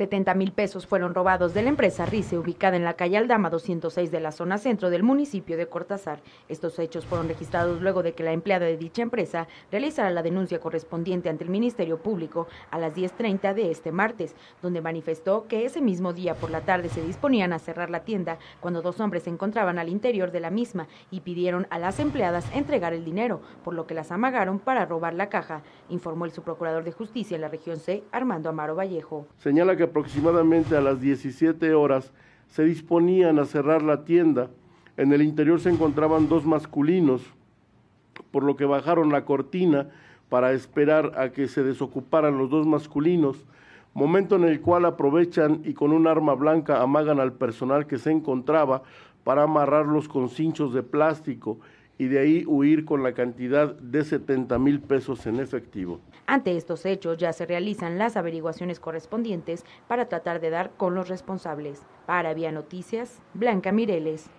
70 mil pesos fueron robados de la empresa Rice, ubicada en la calle Aldama 206 de la zona centro del municipio de Cortázar. Estos hechos fueron registrados luego de que la empleada de dicha empresa realizara la denuncia correspondiente ante el Ministerio Público a las 10.30 de este martes, donde manifestó que ese mismo día por la tarde se disponían a cerrar la tienda cuando dos hombres se encontraban al interior de la misma y pidieron a las empleadas entregar el dinero, por lo que las amagaron para robar la caja, informó el subprocurador de justicia en la región C, Armando Amaro Vallejo. Señala que aproximadamente a las 17 horas se disponían a cerrar la tienda. En el interior se encontraban dos masculinos, por lo que bajaron la cortina para esperar a que se desocuparan los dos masculinos, momento en el cual aprovechan y con un arma blanca amagan al personal que se encontraba para amarrarlos con cinchos de plástico y de ahí huir con la cantidad de 70 mil pesos en efectivo. Ante estos hechos ya se realizan las averiguaciones correspondientes para tratar de dar con los responsables. Para Vía Noticias, Blanca Mireles.